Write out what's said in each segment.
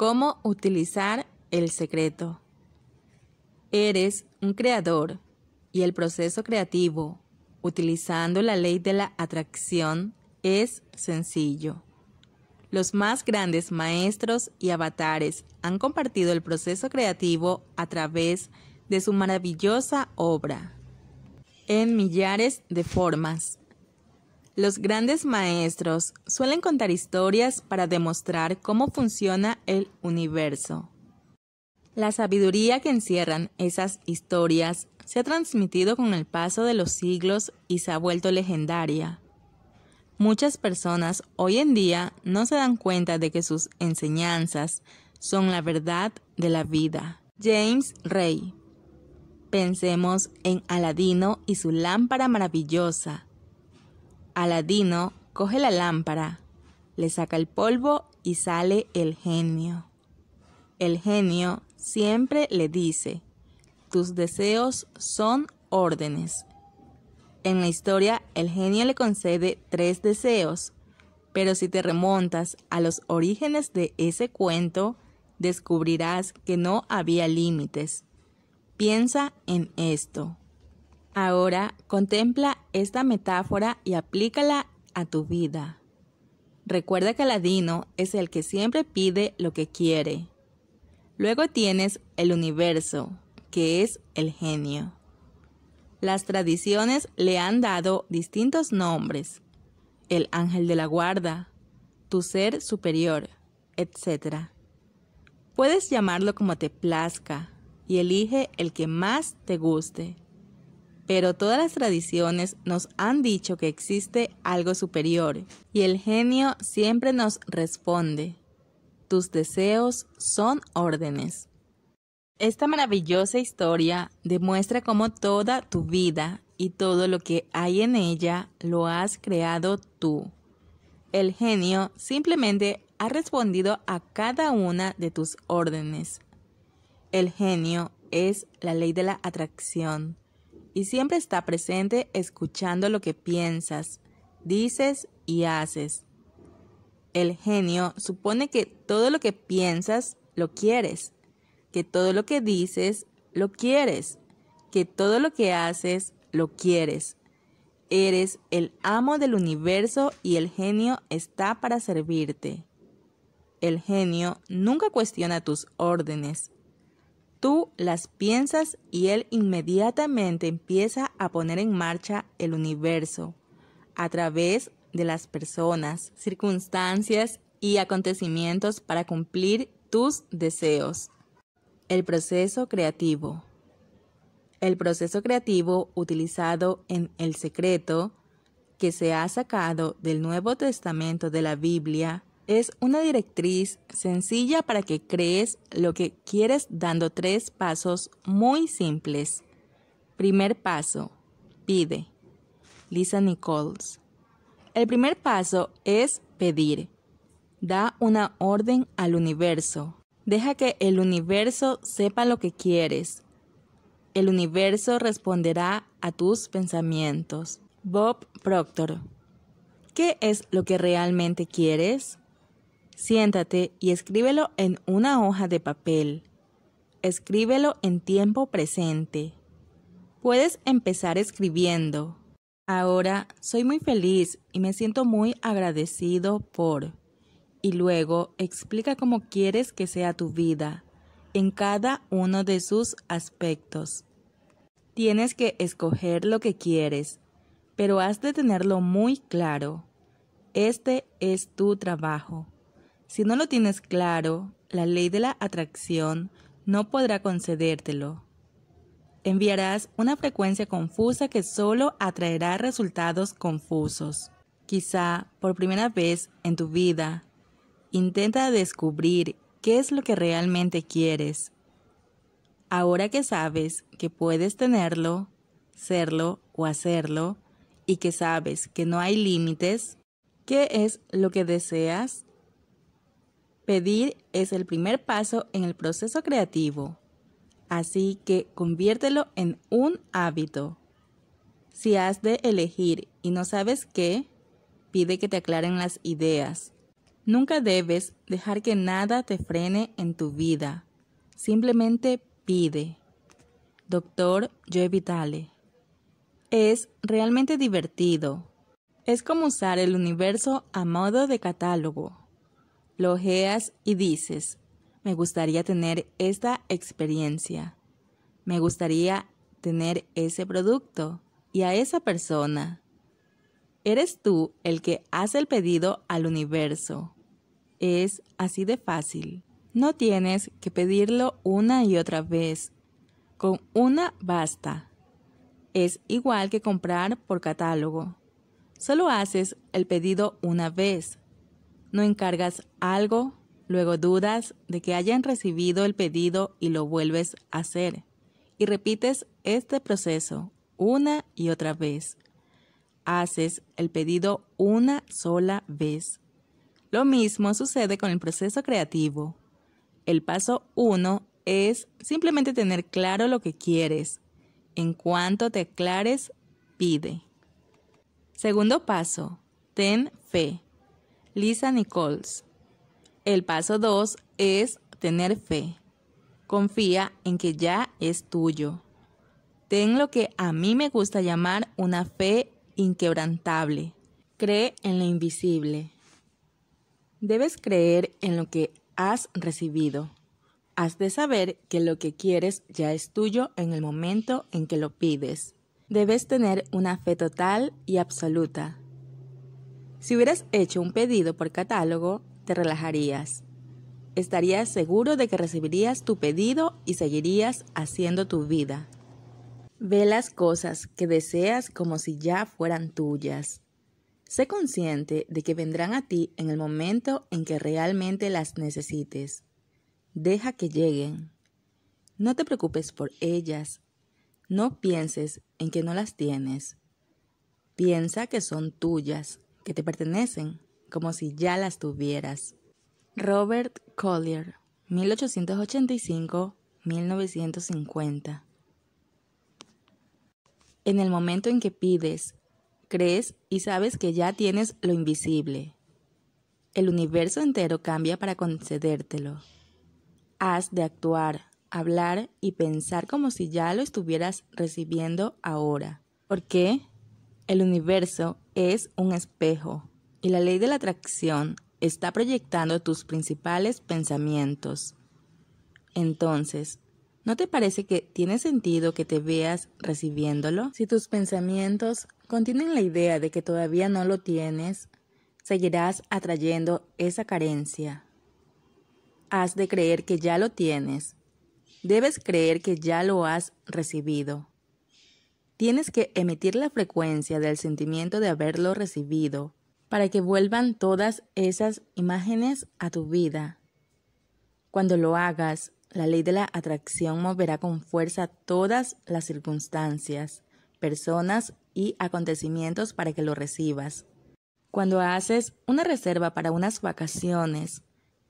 ¿Cómo utilizar el secreto? Eres un creador y el proceso creativo, utilizando la ley de la atracción, es sencillo. Los más grandes maestros y avatares han compartido el proceso creativo a través de su maravillosa obra, en millares de formas, los grandes maestros suelen contar historias para demostrar cómo funciona el universo. La sabiduría que encierran esas historias se ha transmitido con el paso de los siglos y se ha vuelto legendaria. Muchas personas hoy en día no se dan cuenta de que sus enseñanzas son la verdad de la vida. James Ray. Pensemos en Aladino y su lámpara maravillosa Aladino coge la lámpara, le saca el polvo y sale el genio. El genio siempre le dice, tus deseos son órdenes. En la historia, el genio le concede tres deseos, pero si te remontas a los orígenes de ese cuento, descubrirás que no había límites. Piensa en esto. Ahora contempla esta metáfora y aplícala a tu vida. Recuerda que Aladino es el que siempre pide lo que quiere. Luego tienes el universo, que es el genio. Las tradiciones le han dado distintos nombres. El ángel de la guarda, tu ser superior, etc. Puedes llamarlo como te plazca y elige el que más te guste pero todas las tradiciones nos han dicho que existe algo superior y el genio siempre nos responde. Tus deseos son órdenes. Esta maravillosa historia demuestra cómo toda tu vida y todo lo que hay en ella lo has creado tú. El genio simplemente ha respondido a cada una de tus órdenes. El genio es la ley de la atracción y siempre está presente escuchando lo que piensas, dices y haces. El genio supone que todo lo que piensas lo quieres, que todo lo que dices lo quieres, que todo lo que haces lo quieres. Eres el amo del universo y el genio está para servirte. El genio nunca cuestiona tus órdenes. Tú las piensas y él inmediatamente empieza a poner en marcha el universo a través de las personas, circunstancias y acontecimientos para cumplir tus deseos. El proceso creativo. El proceso creativo utilizado en El Secreto, que se ha sacado del Nuevo Testamento de la Biblia, es una directriz sencilla para que crees lo que quieres dando tres pasos muy simples. Primer paso, pide. Lisa Nichols. El primer paso es pedir. Da una orden al universo. Deja que el universo sepa lo que quieres. El universo responderá a tus pensamientos. Bob Proctor. ¿Qué es lo que realmente quieres? Siéntate y escríbelo en una hoja de papel. Escríbelo en tiempo presente. Puedes empezar escribiendo. Ahora soy muy feliz y me siento muy agradecido por. Y luego explica cómo quieres que sea tu vida en cada uno de sus aspectos. Tienes que escoger lo que quieres, pero has de tenerlo muy claro. Este es tu trabajo. Si no lo tienes claro, la ley de la atracción no podrá concedértelo. Enviarás una frecuencia confusa que solo atraerá resultados confusos. Quizá por primera vez en tu vida, intenta descubrir qué es lo que realmente quieres. Ahora que sabes que puedes tenerlo, serlo o hacerlo, y que sabes que no hay límites, ¿qué es lo que deseas? Pedir es el primer paso en el proceso creativo, así que conviértelo en un hábito. Si has de elegir y no sabes qué, pide que te aclaren las ideas. Nunca debes dejar que nada te frene en tu vida. Simplemente pide. Doctor Joe Vitale. Es realmente divertido. Es como usar el universo a modo de catálogo lo y dices, me gustaría tener esta experiencia, me gustaría tener ese producto y a esa persona. Eres tú el que hace el pedido al universo. Es así de fácil. No tienes que pedirlo una y otra vez. Con una basta. Es igual que comprar por catálogo. Solo haces el pedido una vez no encargas algo, luego dudas de que hayan recibido el pedido y lo vuelves a hacer. Y repites este proceso una y otra vez. Haces el pedido una sola vez. Lo mismo sucede con el proceso creativo. El paso uno es simplemente tener claro lo que quieres. En cuanto te aclares, pide. Segundo paso, ten fe. Lisa Nichols. El paso 2 es tener fe. Confía en que ya es tuyo. Ten lo que a mí me gusta llamar una fe inquebrantable. Cree en lo invisible. Debes creer en lo que has recibido. Has de saber que lo que quieres ya es tuyo en el momento en que lo pides. Debes tener una fe total y absoluta. Si hubieras hecho un pedido por catálogo, te relajarías. Estarías seguro de que recibirías tu pedido y seguirías haciendo tu vida. Ve las cosas que deseas como si ya fueran tuyas. Sé consciente de que vendrán a ti en el momento en que realmente las necesites. Deja que lleguen. No te preocupes por ellas. No pienses en que no las tienes. Piensa que son tuyas que te pertenecen, como si ya las tuvieras. Robert Collier, 1885-1950. En el momento en que pides, crees y sabes que ya tienes lo invisible. El universo entero cambia para concedértelo. Has de actuar, hablar y pensar como si ya lo estuvieras recibiendo ahora. ¿Por qué? El universo es un espejo y la ley de la atracción está proyectando tus principales pensamientos. Entonces, ¿no te parece que tiene sentido que te veas recibiéndolo? Si tus pensamientos contienen la idea de que todavía no lo tienes, seguirás atrayendo esa carencia. Has de creer que ya lo tienes. Debes creer que ya lo has recibido. Tienes que emitir la frecuencia del sentimiento de haberlo recibido para que vuelvan todas esas imágenes a tu vida. Cuando lo hagas, la ley de la atracción moverá con fuerza todas las circunstancias, personas y acontecimientos para que lo recibas. Cuando haces una reserva para unas vacaciones,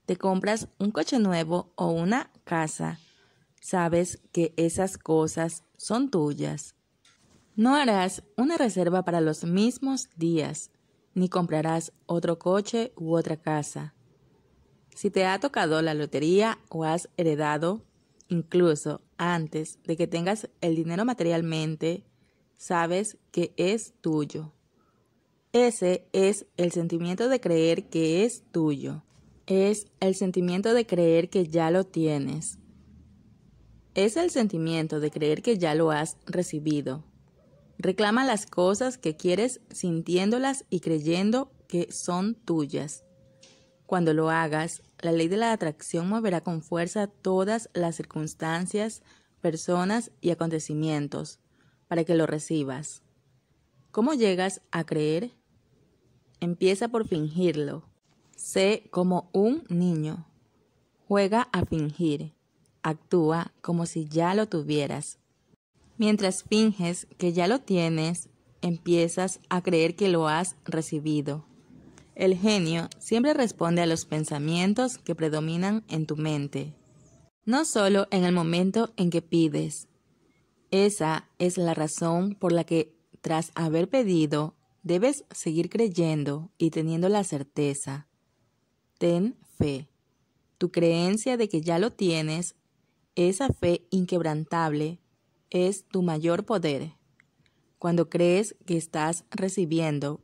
te compras un coche nuevo o una casa, sabes que esas cosas son tuyas no harás una reserva para los mismos días, ni comprarás otro coche u otra casa. Si te ha tocado la lotería o has heredado, incluso antes de que tengas el dinero materialmente, sabes que es tuyo. Ese es el sentimiento de creer que es tuyo. Es el sentimiento de creer que ya lo tienes. Es el sentimiento de creer que ya lo has recibido. Reclama las cosas que quieres sintiéndolas y creyendo que son tuyas. Cuando lo hagas, la ley de la atracción moverá con fuerza todas las circunstancias, personas y acontecimientos para que lo recibas. ¿Cómo llegas a creer? Empieza por fingirlo. Sé como un niño. Juega a fingir. Actúa como si ya lo tuvieras. Mientras finges que ya lo tienes, empiezas a creer que lo has recibido. El genio siempre responde a los pensamientos que predominan en tu mente, no solo en el momento en que pides. Esa es la razón por la que, tras haber pedido, debes seguir creyendo y teniendo la certeza. Ten fe. Tu creencia de que ya lo tienes, esa fe inquebrantable, es tu mayor poder. Cuando crees que estás recibiendo,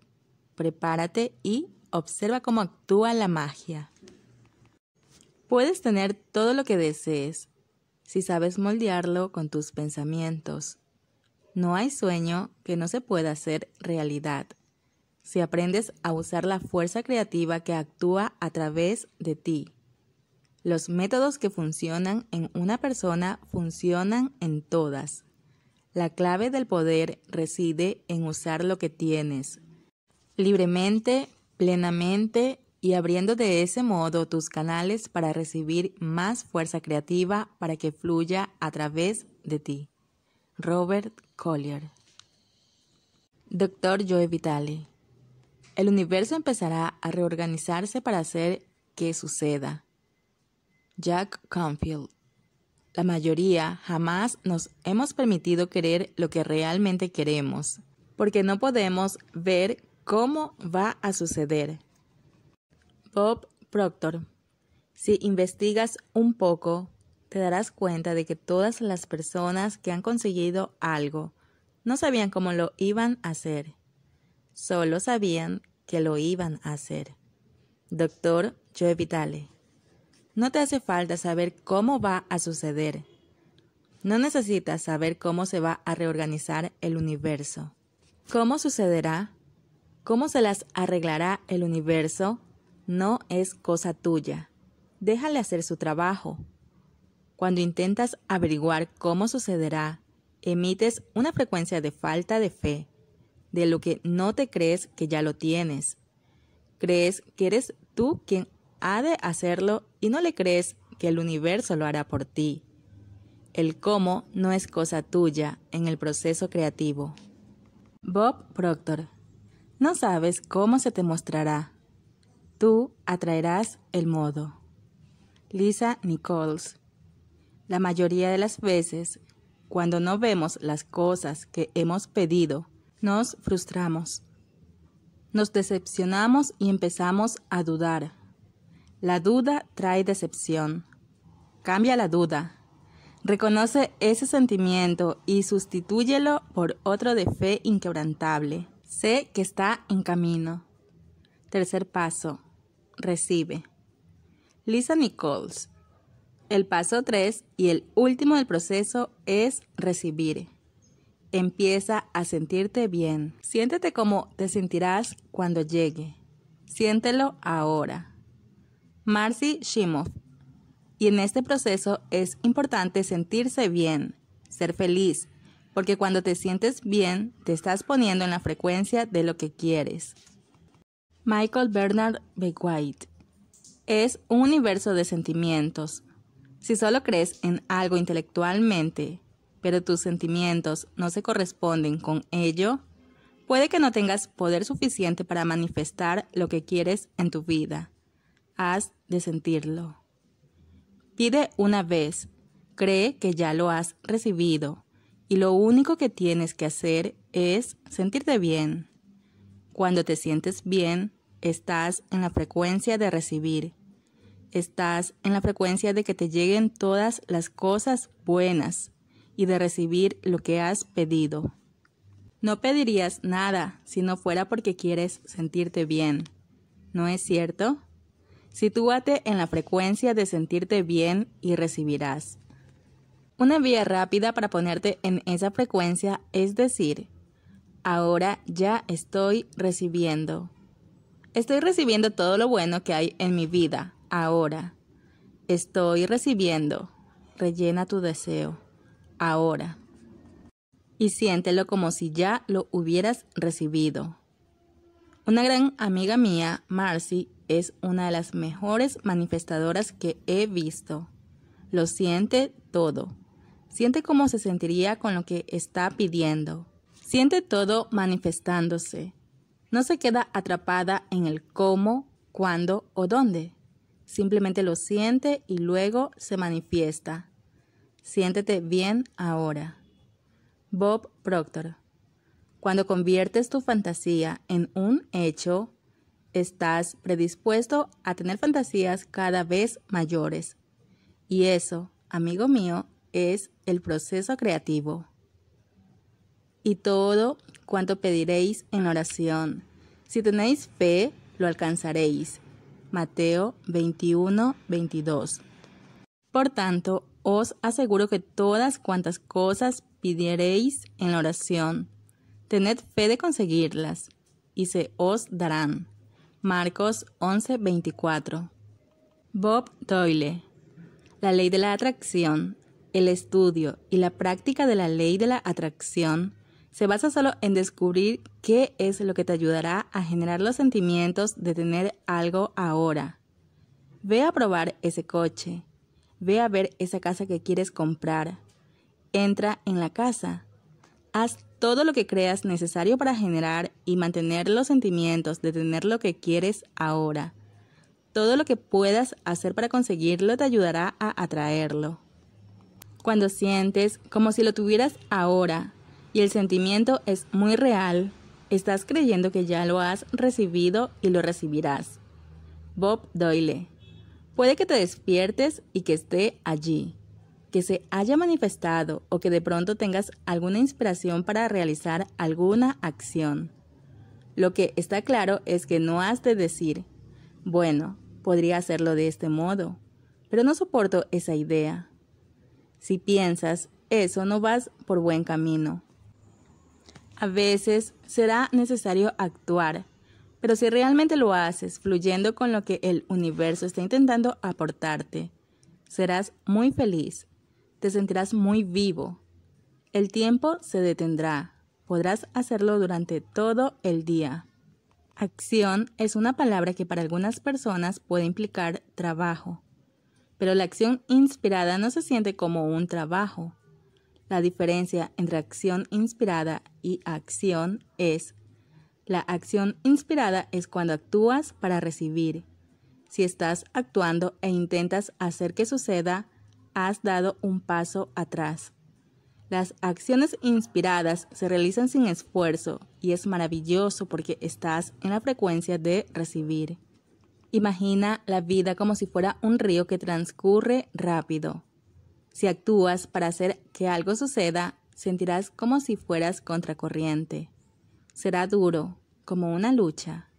prepárate y observa cómo actúa la magia. Puedes tener todo lo que desees si sabes moldearlo con tus pensamientos. No hay sueño que no se pueda hacer realidad si aprendes a usar la fuerza creativa que actúa a través de ti. Los métodos que funcionan en una persona funcionan en todas. La clave del poder reside en usar lo que tienes, libremente, plenamente y abriendo de ese modo tus canales para recibir más fuerza creativa para que fluya a través de ti. Robert Collier Doctor Joe Vitale El universo empezará a reorganizarse para hacer que suceda. Jack Canfield. La mayoría jamás nos hemos permitido querer lo que realmente queremos, porque no podemos ver cómo va a suceder. Bob Proctor. Si investigas un poco, te darás cuenta de que todas las personas que han conseguido algo no sabían cómo lo iban a hacer, solo sabían que lo iban a hacer. Doctor Joe Vitale. No te hace falta saber cómo va a suceder. No necesitas saber cómo se va a reorganizar el universo. ¿Cómo sucederá? ¿Cómo se las arreglará el universo? No es cosa tuya. Déjale hacer su trabajo. Cuando intentas averiguar cómo sucederá, emites una frecuencia de falta de fe, de lo que no te crees que ya lo tienes. Crees que eres tú quien ha de hacerlo y no le crees que el universo lo hará por ti. El cómo no es cosa tuya en el proceso creativo. Bob Proctor. No sabes cómo se te mostrará. Tú atraerás el modo. Lisa Nichols. La mayoría de las veces, cuando no vemos las cosas que hemos pedido, nos frustramos. Nos decepcionamos y empezamos a dudar. La duda trae decepción. Cambia la duda. Reconoce ese sentimiento y sustitúyelo por otro de fe inquebrantable. Sé que está en camino. Tercer paso. Recibe. Lisa Nichols. El paso tres y el último del proceso es recibir. Empieza a sentirte bien. Siéntete como te sentirás cuando llegue. Siéntelo ahora. Marcy Shimoff. Y en este proceso es importante sentirse bien, ser feliz, porque cuando te sientes bien, te estás poniendo en la frecuencia de lo que quieres. Michael Bernard B. Es un universo de sentimientos. Si solo crees en algo intelectualmente, pero tus sentimientos no se corresponden con ello, puede que no tengas poder suficiente para manifestar lo que quieres en tu vida has de sentirlo. Pide una vez, cree que ya lo has recibido y lo único que tienes que hacer es sentirte bien. Cuando te sientes bien, estás en la frecuencia de recibir. Estás en la frecuencia de que te lleguen todas las cosas buenas y de recibir lo que has pedido. No pedirías nada si no fuera porque quieres sentirte bien. ¿No es cierto? Sitúate en la frecuencia de sentirte bien y recibirás. Una vía rápida para ponerte en esa frecuencia es decir, ahora ya estoy recibiendo. Estoy recibiendo todo lo bueno que hay en mi vida, ahora. Estoy recibiendo. Rellena tu deseo, ahora. Y siéntelo como si ya lo hubieras recibido. Una gran amiga mía, Marcy, es una de las mejores manifestadoras que he visto. Lo siente todo. Siente cómo se sentiría con lo que está pidiendo. Siente todo manifestándose. No se queda atrapada en el cómo, cuándo o dónde. Simplemente lo siente y luego se manifiesta. Siéntete bien ahora. Bob Proctor. Cuando conviertes tu fantasía en un hecho, estás predispuesto a tener fantasías cada vez mayores. Y eso, amigo mío, es el proceso creativo. Y todo cuanto pediréis en oración. Si tenéis fe, lo alcanzaréis. Mateo 21, 22. Por tanto, os aseguro que todas cuantas cosas pidiereis en oración, tened fe de conseguirlas, y se os darán. Marcos 11:24. Bob Doyle. La ley de la atracción, el estudio y la práctica de la ley de la atracción se basa solo en descubrir qué es lo que te ayudará a generar los sentimientos de tener algo ahora. Ve a probar ese coche. Ve a ver esa casa que quieres comprar. Entra en la casa. Haz todo lo que creas necesario para generar y mantener los sentimientos de tener lo que quieres ahora. Todo lo que puedas hacer para conseguirlo te ayudará a atraerlo. Cuando sientes como si lo tuvieras ahora y el sentimiento es muy real, estás creyendo que ya lo has recibido y lo recibirás. Bob Doyle. Puede que te despiertes y que esté allí que se haya manifestado o que de pronto tengas alguna inspiración para realizar alguna acción. Lo que está claro es que no has de decir, bueno, podría hacerlo de este modo, pero no soporto esa idea. Si piensas eso, no vas por buen camino. A veces será necesario actuar, pero si realmente lo haces fluyendo con lo que el universo está intentando aportarte, serás muy feliz te sentirás muy vivo. El tiempo se detendrá. Podrás hacerlo durante todo el día. Acción es una palabra que para algunas personas puede implicar trabajo, pero la acción inspirada no se siente como un trabajo. La diferencia entre acción inspirada y acción es, la acción inspirada es cuando actúas para recibir. Si estás actuando e intentas hacer que suceda, has dado un paso atrás. Las acciones inspiradas se realizan sin esfuerzo y es maravilloso porque estás en la frecuencia de recibir. Imagina la vida como si fuera un río que transcurre rápido. Si actúas para hacer que algo suceda, sentirás como si fueras contracorriente. Será duro, como una lucha.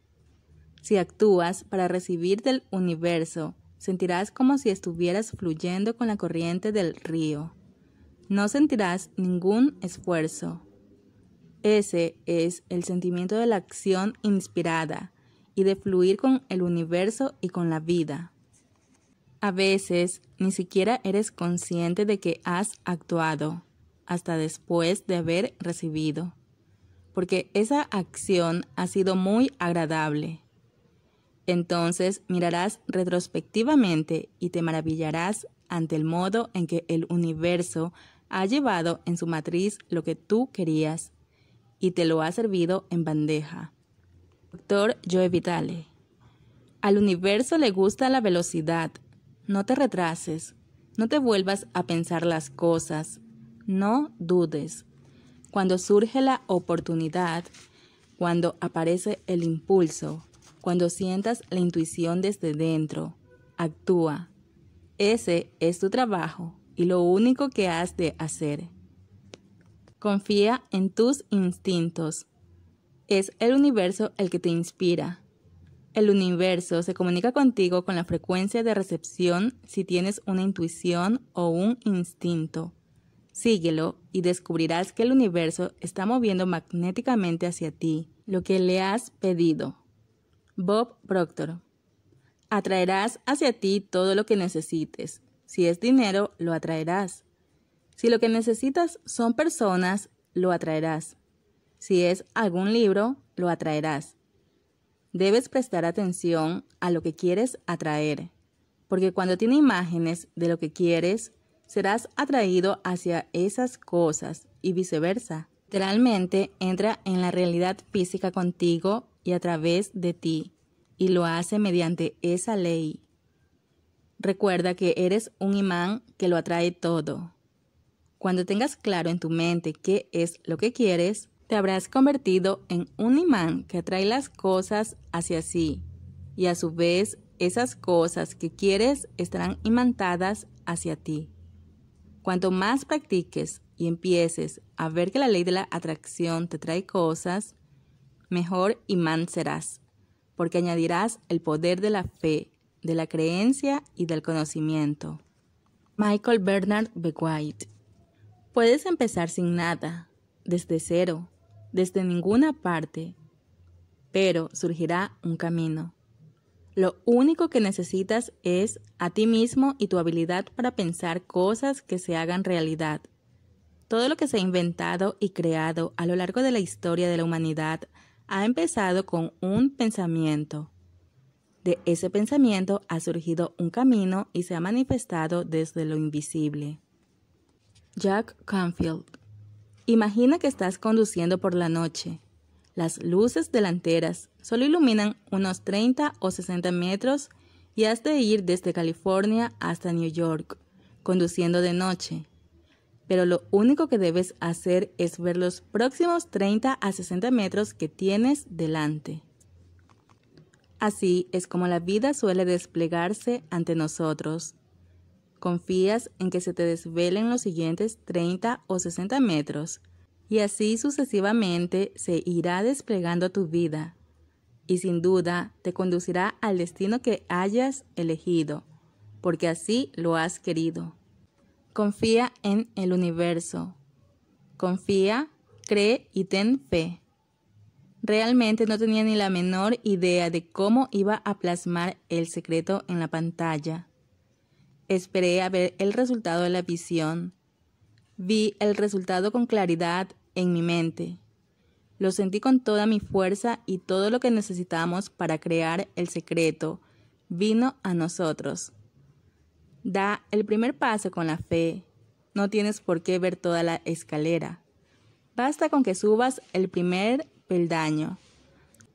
Si actúas para recibir del universo, sentirás como si estuvieras fluyendo con la corriente del río. No sentirás ningún esfuerzo. Ese es el sentimiento de la acción inspirada y de fluir con el universo y con la vida. A veces ni siquiera eres consciente de que has actuado hasta después de haber recibido, porque esa acción ha sido muy agradable entonces mirarás retrospectivamente y te maravillarás ante el modo en que el universo ha llevado en su matriz lo que tú querías y te lo ha servido en bandeja. Doctor Joe Vitale. Al universo le gusta la velocidad. No te retrases. No te vuelvas a pensar las cosas. No dudes. Cuando surge la oportunidad, cuando aparece el impulso, cuando sientas la intuición desde dentro, actúa. Ese es tu trabajo y lo único que has de hacer. Confía en tus instintos. Es el universo el que te inspira. El universo se comunica contigo con la frecuencia de recepción si tienes una intuición o un instinto. Síguelo y descubrirás que el universo está moviendo magnéticamente hacia ti lo que le has pedido. Bob Proctor. Atraerás hacia ti todo lo que necesites. Si es dinero, lo atraerás. Si lo que necesitas son personas, lo atraerás. Si es algún libro, lo atraerás. Debes prestar atención a lo que quieres atraer, porque cuando tiene imágenes de lo que quieres, serás atraído hacia esas cosas y viceversa. Literalmente entra en la realidad física contigo y a través de ti, y lo hace mediante esa ley. Recuerda que eres un imán que lo atrae todo. Cuando tengas claro en tu mente qué es lo que quieres, te habrás convertido en un imán que atrae las cosas hacia sí, y a su vez esas cosas que quieres estarán imantadas hacia ti. Cuanto más practiques y empieces a ver que la ley de la atracción te trae cosas, mejor imán serás, porque añadirás el poder de la fe, de la creencia y del conocimiento. Michael Bernard B. Puedes empezar sin nada, desde cero, desde ninguna parte, pero surgirá un camino. Lo único que necesitas es a ti mismo y tu habilidad para pensar cosas que se hagan realidad. Todo lo que se ha inventado y creado a lo largo de la historia de la humanidad ha empezado con un pensamiento. De ese pensamiento ha surgido un camino y se ha manifestado desde lo invisible. Jack Canfield. Imagina que estás conduciendo por la noche. Las luces delanteras solo iluminan unos 30 o 60 metros y has de ir desde California hasta New York, conduciendo de noche pero lo único que debes hacer es ver los próximos 30 a 60 metros que tienes delante. Así es como la vida suele desplegarse ante nosotros. Confías en que se te desvelen los siguientes 30 o 60 metros, y así sucesivamente se irá desplegando tu vida, y sin duda te conducirá al destino que hayas elegido, porque así lo has querido. Confía en el universo. Confía, cree y ten fe. Realmente no tenía ni la menor idea de cómo iba a plasmar el secreto en la pantalla. Esperé a ver el resultado de la visión. Vi el resultado con claridad en mi mente. Lo sentí con toda mi fuerza y todo lo que necesitamos para crear el secreto vino a nosotros. Da el primer paso con la fe. No tienes por qué ver toda la escalera. Basta con que subas el primer peldaño.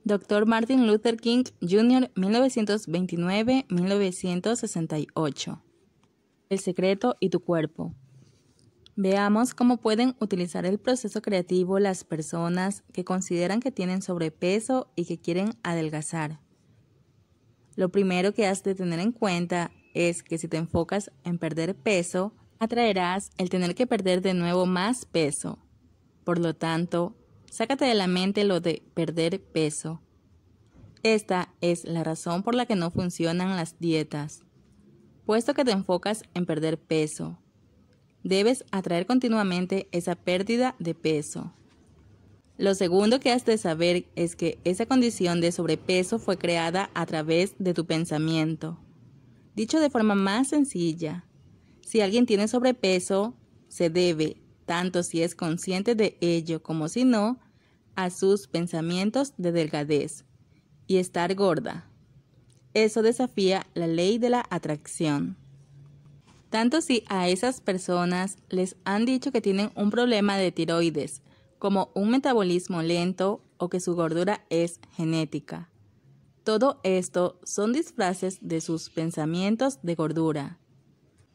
Dr. Martin Luther King Jr., 1929-1968. El secreto y tu cuerpo. Veamos cómo pueden utilizar el proceso creativo las personas que consideran que tienen sobrepeso y que quieren adelgazar. Lo primero que has de tener en cuenta es que si te enfocas en perder peso, atraerás el tener que perder de nuevo más peso. Por lo tanto, sácate de la mente lo de perder peso. Esta es la razón por la que no funcionan las dietas. Puesto que te enfocas en perder peso, debes atraer continuamente esa pérdida de peso. Lo segundo que has de saber es que esa condición de sobrepeso fue creada a través de tu pensamiento. Dicho de forma más sencilla, si alguien tiene sobrepeso, se debe, tanto si es consciente de ello como si no, a sus pensamientos de delgadez y estar gorda. Eso desafía la ley de la atracción. Tanto si a esas personas les han dicho que tienen un problema de tiroides, como un metabolismo lento o que su gordura es genética. Todo esto son disfraces de sus pensamientos de gordura.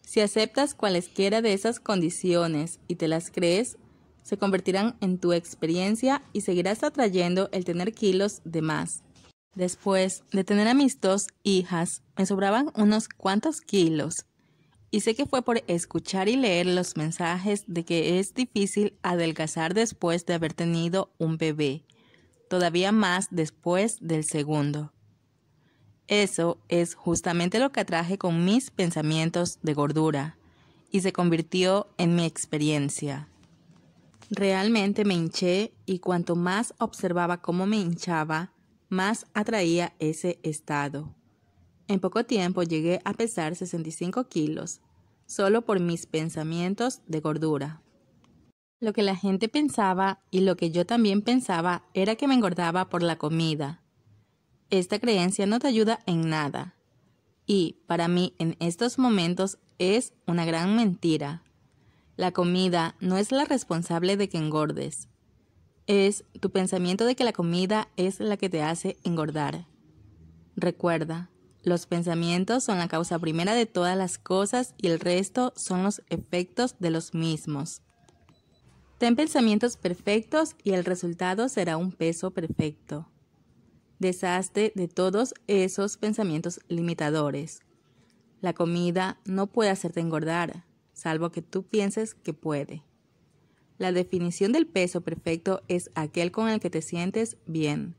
Si aceptas cualesquiera de esas condiciones y te las crees, se convertirán en tu experiencia y seguirás atrayendo el tener kilos de más. Después de tener a mis dos hijas, me sobraban unos cuantos kilos. Y sé que fue por escuchar y leer los mensajes de que es difícil adelgazar después de haber tenido un bebé, todavía más después del segundo. Eso es justamente lo que atraje con mis pensamientos de gordura y se convirtió en mi experiencia. Realmente me hinché y cuanto más observaba cómo me hinchaba, más atraía ese estado. En poco tiempo llegué a pesar 65 kilos, solo por mis pensamientos de gordura. Lo que la gente pensaba y lo que yo también pensaba era que me engordaba por la comida, esta creencia no te ayuda en nada. Y para mí en estos momentos es una gran mentira. La comida no es la responsable de que engordes. Es tu pensamiento de que la comida es la que te hace engordar. Recuerda, los pensamientos son la causa primera de todas las cosas y el resto son los efectos de los mismos. Ten pensamientos perfectos y el resultado será un peso perfecto. Deshazte de todos esos pensamientos limitadores. La comida no puede hacerte engordar, salvo que tú pienses que puede. La definición del peso perfecto es aquel con el que te sientes bien.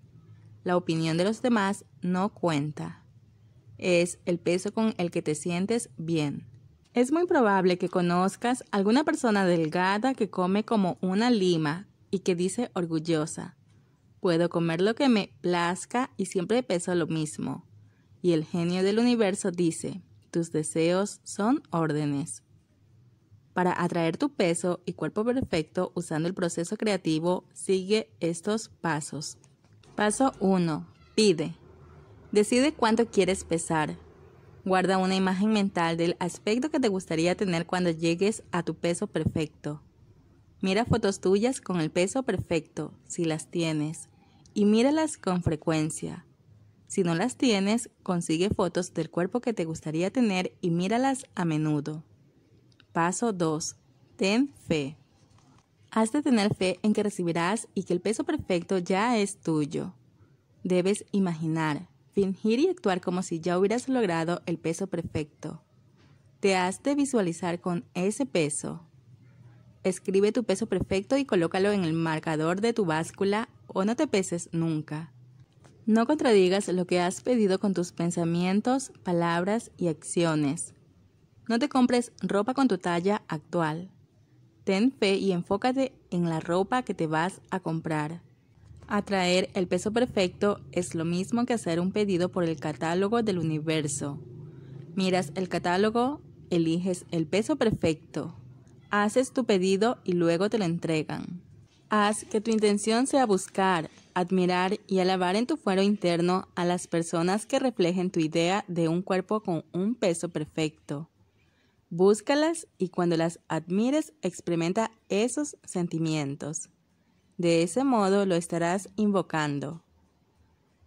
La opinión de los demás no cuenta. Es el peso con el que te sientes bien. Es muy probable que conozcas alguna persona delgada que come como una lima y que dice orgullosa. Puedo comer lo que me plazca y siempre peso lo mismo. Y el genio del universo dice, tus deseos son órdenes. Para atraer tu peso y cuerpo perfecto usando el proceso creativo, sigue estos pasos. Paso 1. Pide. Decide cuánto quieres pesar. Guarda una imagen mental del aspecto que te gustaría tener cuando llegues a tu peso perfecto. Mira fotos tuyas con el peso perfecto, si las tienes, y míralas con frecuencia. Si no las tienes, consigue fotos del cuerpo que te gustaría tener y míralas a menudo. Paso 2. Ten fe. Has de tener fe en que recibirás y que el peso perfecto ya es tuyo. Debes imaginar, fingir y actuar como si ya hubieras logrado el peso perfecto. Te has de visualizar con ese peso. Escribe tu peso perfecto y colócalo en el marcador de tu báscula o no te peses nunca. No contradigas lo que has pedido con tus pensamientos, palabras y acciones. No te compres ropa con tu talla actual. Ten fe y enfócate en la ropa que te vas a comprar. Atraer el peso perfecto es lo mismo que hacer un pedido por el catálogo del universo. Miras el catálogo, eliges el peso perfecto. Haces tu pedido y luego te lo entregan. Haz que tu intención sea buscar, admirar y alabar en tu fuero interno a las personas que reflejen tu idea de un cuerpo con un peso perfecto. Búscalas y cuando las admires experimenta esos sentimientos. De ese modo lo estarás invocando.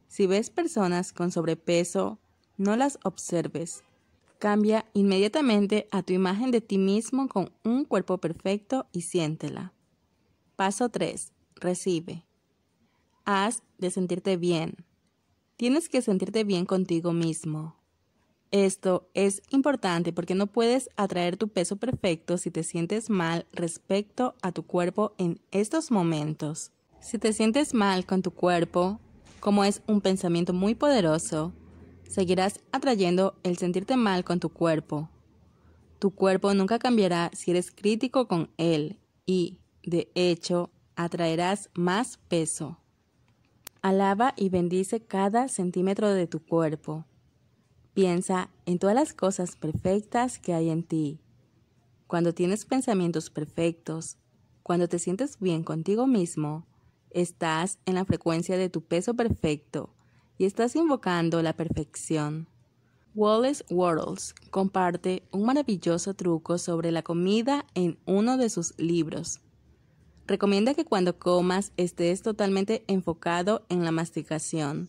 Si ves personas con sobrepeso, no las observes, Cambia inmediatamente a tu imagen de ti mismo con un cuerpo perfecto y siéntela. Paso 3. Recibe. Haz de sentirte bien. Tienes que sentirte bien contigo mismo. Esto es importante porque no puedes atraer tu peso perfecto si te sientes mal respecto a tu cuerpo en estos momentos. Si te sientes mal con tu cuerpo, como es un pensamiento muy poderoso, seguirás atrayendo el sentirte mal con tu cuerpo. Tu cuerpo nunca cambiará si eres crítico con él y, de hecho, atraerás más peso. Alaba y bendice cada centímetro de tu cuerpo. Piensa en todas las cosas perfectas que hay en ti. Cuando tienes pensamientos perfectos, cuando te sientes bien contigo mismo, estás en la frecuencia de tu peso perfecto estás invocando la perfección. Wallace Worlds comparte un maravilloso truco sobre la comida en uno de sus libros. Recomienda que cuando comas estés totalmente enfocado en la masticación,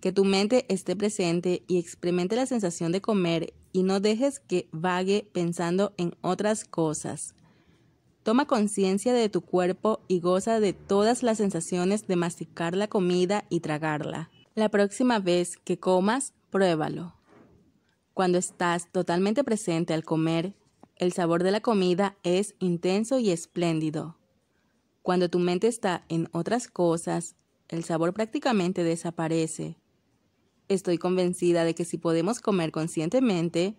que tu mente esté presente y experimente la sensación de comer y no dejes que vague pensando en otras cosas. Toma conciencia de tu cuerpo y goza de todas las sensaciones de masticar la comida y tragarla. La próxima vez que comas, pruébalo. Cuando estás totalmente presente al comer, el sabor de la comida es intenso y espléndido. Cuando tu mente está en otras cosas, el sabor prácticamente desaparece. Estoy convencida de que si podemos comer conscientemente,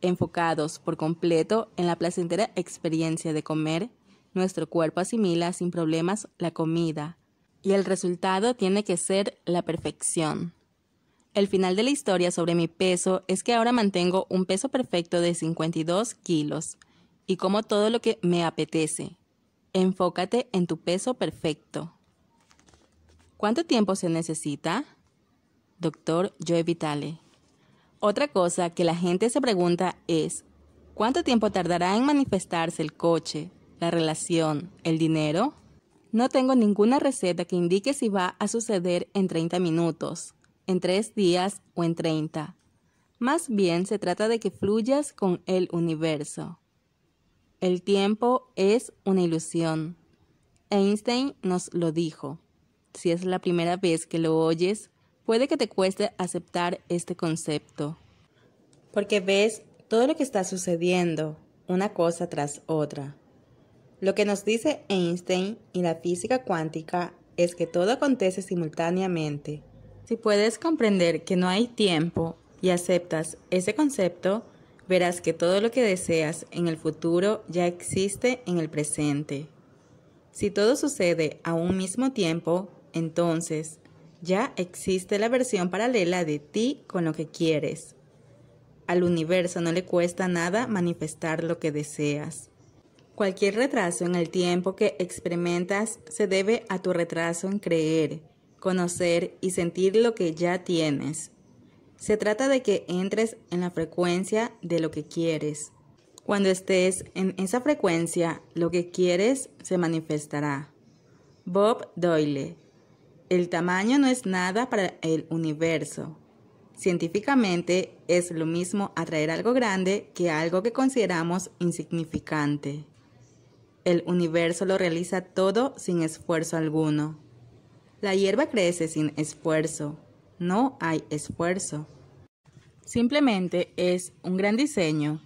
enfocados por completo en la placentera experiencia de comer, nuestro cuerpo asimila sin problemas la comida, y el resultado tiene que ser la perfección. El final de la historia sobre mi peso es que ahora mantengo un peso perfecto de 52 kilos y como todo lo que me apetece. Enfócate en tu peso perfecto. ¿Cuánto tiempo se necesita? Doctor Joe Vitale. Otra cosa que la gente se pregunta es, ¿cuánto tiempo tardará en manifestarse el coche, la relación, el dinero? No tengo ninguna receta que indique si va a suceder en 30 minutos, en 3 días o en 30. Más bien se trata de que fluyas con el universo. El tiempo es una ilusión. Einstein nos lo dijo. Si es la primera vez que lo oyes, puede que te cueste aceptar este concepto. Porque ves todo lo que está sucediendo, una cosa tras otra. Lo que nos dice Einstein y la física cuántica es que todo acontece simultáneamente. Si puedes comprender que no hay tiempo y aceptas ese concepto, verás que todo lo que deseas en el futuro ya existe en el presente. Si todo sucede a un mismo tiempo, entonces ya existe la versión paralela de ti con lo que quieres. Al universo no le cuesta nada manifestar lo que deseas. Cualquier retraso en el tiempo que experimentas se debe a tu retraso en creer, conocer y sentir lo que ya tienes. Se trata de que entres en la frecuencia de lo que quieres. Cuando estés en esa frecuencia, lo que quieres se manifestará. Bob Doyle. El tamaño no es nada para el universo. Científicamente es lo mismo atraer algo grande que algo que consideramos insignificante. El universo lo realiza todo sin esfuerzo alguno. La hierba crece sin esfuerzo. No hay esfuerzo. Simplemente es un gran diseño.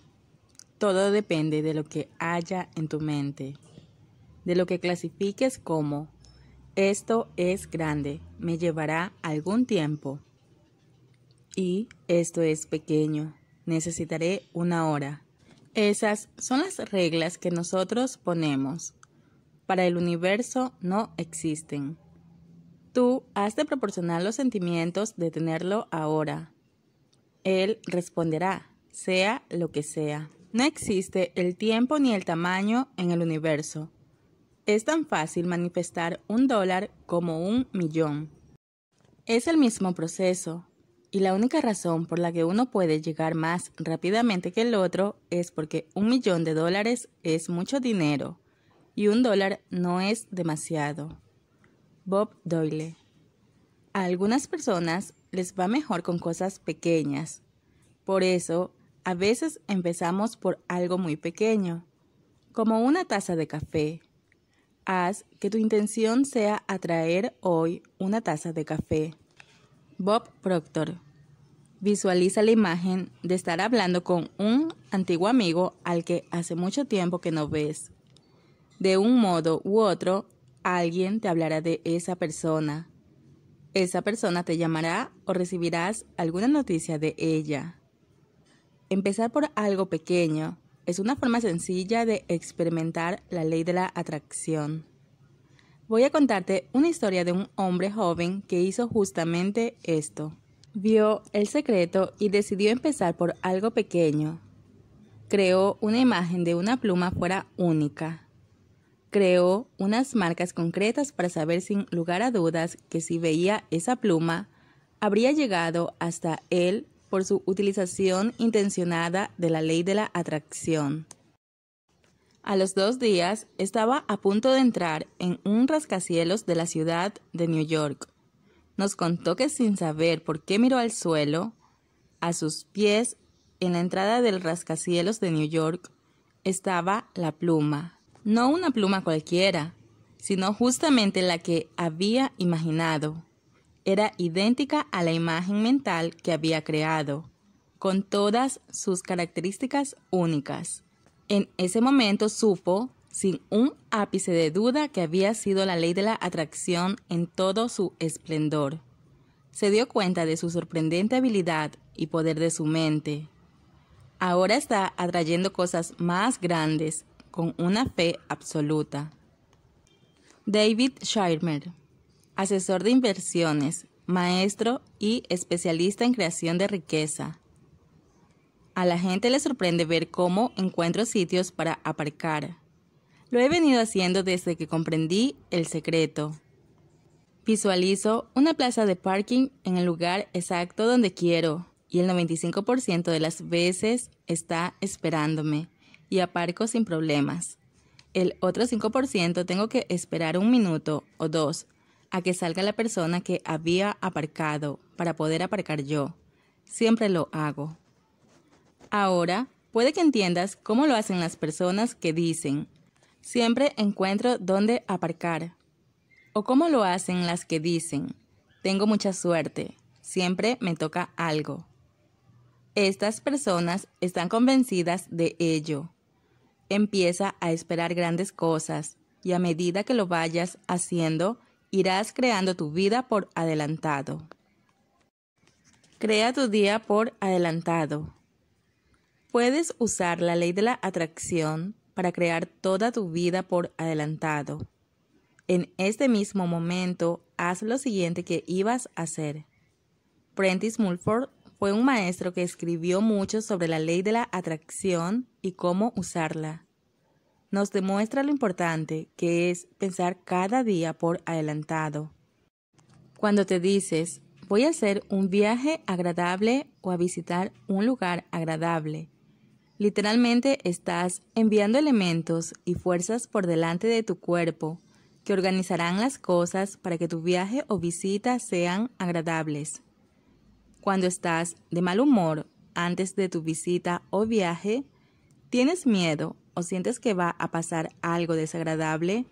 Todo depende de lo que haya en tu mente, de lo que clasifiques como esto es grande, me llevará algún tiempo. Y esto es pequeño, necesitaré una hora. Esas son las reglas que nosotros ponemos. Para el universo no existen. Tú has de proporcionar los sentimientos de tenerlo ahora. Él responderá, sea lo que sea. No existe el tiempo ni el tamaño en el universo. Es tan fácil manifestar un dólar como un millón. Es el mismo proceso, y la única razón por la que uno puede llegar más rápidamente que el otro es porque un millón de dólares es mucho dinero y un dólar no es demasiado. Bob Doyle. A algunas personas les va mejor con cosas pequeñas. Por eso, a veces empezamos por algo muy pequeño, como una taza de café. Haz que tu intención sea atraer hoy una taza de café. Bob Proctor. Visualiza la imagen de estar hablando con un antiguo amigo al que hace mucho tiempo que no ves. De un modo u otro, alguien te hablará de esa persona. Esa persona te llamará o recibirás alguna noticia de ella. Empezar por algo pequeño es una forma sencilla de experimentar la ley de la atracción. Voy a contarte una historia de un hombre joven que hizo justamente esto. Vio el secreto y decidió empezar por algo pequeño. Creó una imagen de una pluma fuera única. Creó unas marcas concretas para saber sin lugar a dudas que si veía esa pluma, habría llegado hasta él por su utilización intencionada de la ley de la atracción. A los dos días estaba a punto de entrar en un rascacielos de la ciudad de New York. Nos contó que sin saber por qué miró al suelo, a sus pies, en la entrada del rascacielos de New York, estaba la pluma. No una pluma cualquiera, sino justamente la que había imaginado. Era idéntica a la imagen mental que había creado, con todas sus características únicas. En ese momento supo, sin un ápice de duda, que había sido la ley de la atracción en todo su esplendor. Se dio cuenta de su sorprendente habilidad y poder de su mente. Ahora está atrayendo cosas más grandes con una fe absoluta. David Scheimer, asesor de inversiones, maestro y especialista en creación de riqueza a la gente le sorprende ver cómo encuentro sitios para aparcar. Lo he venido haciendo desde que comprendí el secreto. Visualizo una plaza de parking en el lugar exacto donde quiero y el 95% de las veces está esperándome y aparco sin problemas. El otro 5% tengo que esperar un minuto o dos a que salga la persona que había aparcado para poder aparcar yo. Siempre lo hago. Ahora, puede que entiendas cómo lo hacen las personas que dicen, siempre encuentro dónde aparcar. O cómo lo hacen las que dicen, tengo mucha suerte, siempre me toca algo. Estas personas están convencidas de ello. Empieza a esperar grandes cosas y a medida que lo vayas haciendo, irás creando tu vida por adelantado. Crea tu día por adelantado. Puedes usar la ley de la atracción para crear toda tu vida por adelantado. En este mismo momento, haz lo siguiente que ibas a hacer. Prentice Mulford fue un maestro que escribió mucho sobre la ley de la atracción y cómo usarla. Nos demuestra lo importante que es pensar cada día por adelantado. Cuando te dices, voy a hacer un viaje agradable o a visitar un lugar agradable, Literalmente estás enviando elementos y fuerzas por delante de tu cuerpo que organizarán las cosas para que tu viaje o visita sean agradables. Cuando estás de mal humor antes de tu visita o viaje, tienes miedo o sientes que va a pasar algo desagradable,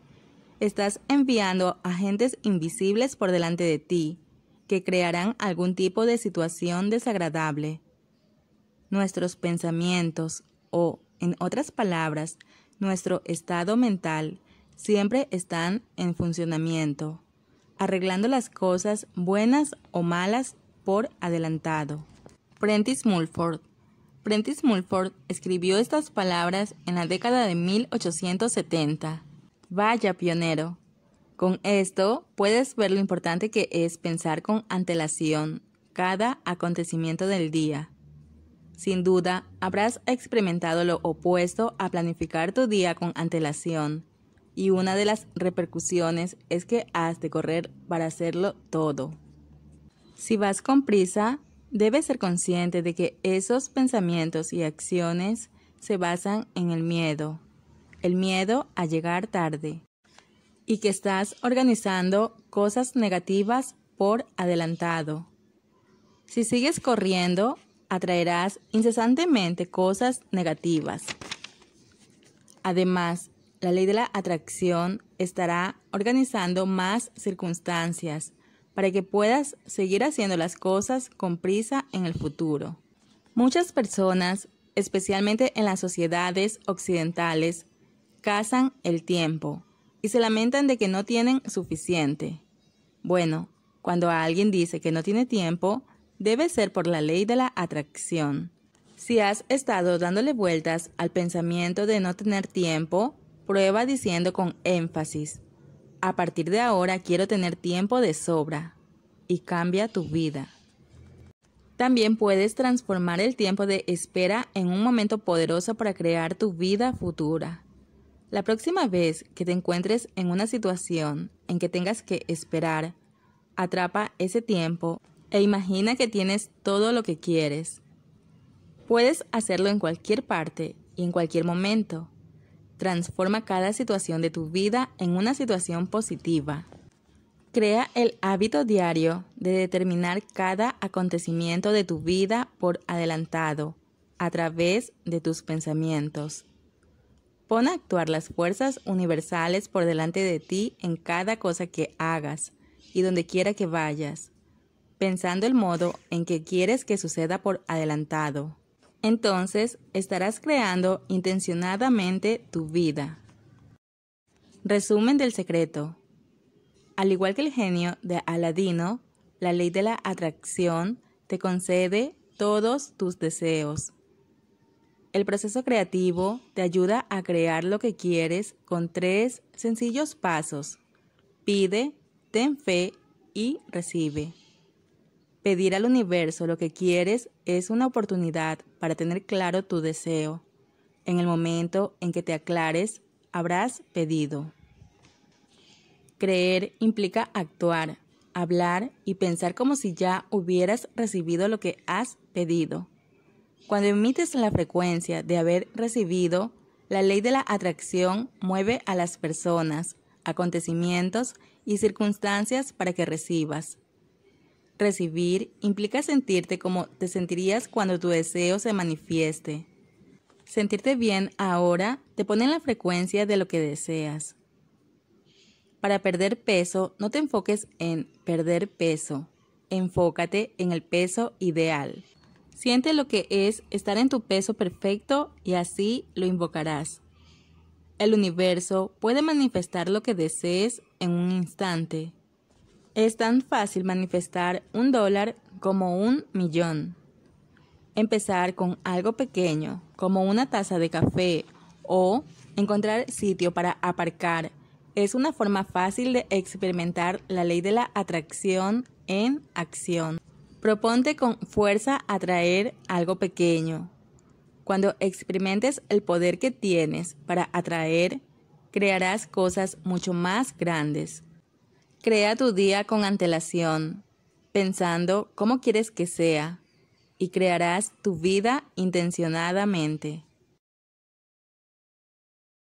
estás enviando agentes invisibles por delante de ti que crearán algún tipo de situación desagradable nuestros pensamientos o, en otras palabras, nuestro estado mental siempre están en funcionamiento, arreglando las cosas buenas o malas por adelantado. Prentice Mulford Prentice Mulford escribió estas palabras en la década de 1870. Vaya pionero. Con esto puedes ver lo importante que es pensar con antelación cada acontecimiento del día sin duda, habrás experimentado lo opuesto a planificar tu día con antelación. Y una de las repercusiones es que has de correr para hacerlo todo. Si vas con prisa, debes ser consciente de que esos pensamientos y acciones se basan en el miedo. El miedo a llegar tarde. Y que estás organizando cosas negativas por adelantado. Si sigues corriendo, atraerás incesantemente cosas negativas. Además, la ley de la atracción estará organizando más circunstancias para que puedas seguir haciendo las cosas con prisa en el futuro. Muchas personas, especialmente en las sociedades occidentales, cazan el tiempo y se lamentan de que no tienen suficiente. Bueno, cuando alguien dice que no tiene tiempo, debe ser por la ley de la atracción. Si has estado dándole vueltas al pensamiento de no tener tiempo, prueba diciendo con énfasis, a partir de ahora quiero tener tiempo de sobra, y cambia tu vida. También puedes transformar el tiempo de espera en un momento poderoso para crear tu vida futura. La próxima vez que te encuentres en una situación en que tengas que esperar, atrapa ese tiempo te imagina que tienes todo lo que quieres. Puedes hacerlo en cualquier parte y en cualquier momento. Transforma cada situación de tu vida en una situación positiva. Crea el hábito diario de determinar cada acontecimiento de tu vida por adelantado, a través de tus pensamientos. Pon a actuar las fuerzas universales por delante de ti en cada cosa que hagas y donde quiera que vayas pensando el modo en que quieres que suceda por adelantado. Entonces estarás creando intencionadamente tu vida. Resumen del secreto. Al igual que el genio de Aladino, la ley de la atracción te concede todos tus deseos. El proceso creativo te ayuda a crear lo que quieres con tres sencillos pasos. Pide, ten fe y recibe. Pedir al universo lo que quieres es una oportunidad para tener claro tu deseo. En el momento en que te aclares, habrás pedido. Creer implica actuar, hablar y pensar como si ya hubieras recibido lo que has pedido. Cuando emites la frecuencia de haber recibido, la ley de la atracción mueve a las personas, acontecimientos y circunstancias para que recibas. Recibir implica sentirte como te sentirías cuando tu deseo se manifieste. Sentirte bien ahora te pone en la frecuencia de lo que deseas. Para perder peso, no te enfoques en perder peso, enfócate en el peso ideal. Siente lo que es estar en tu peso perfecto y así lo invocarás. El universo puede manifestar lo que desees en un instante. Es tan fácil manifestar un dólar como un millón. Empezar con algo pequeño, como una taza de café o encontrar sitio para aparcar, es una forma fácil de experimentar la ley de la atracción en acción. Proponte con fuerza atraer algo pequeño. Cuando experimentes el poder que tienes para atraer, crearás cosas mucho más grandes. Crea tu día con antelación, pensando cómo quieres que sea, y crearás tu vida intencionadamente.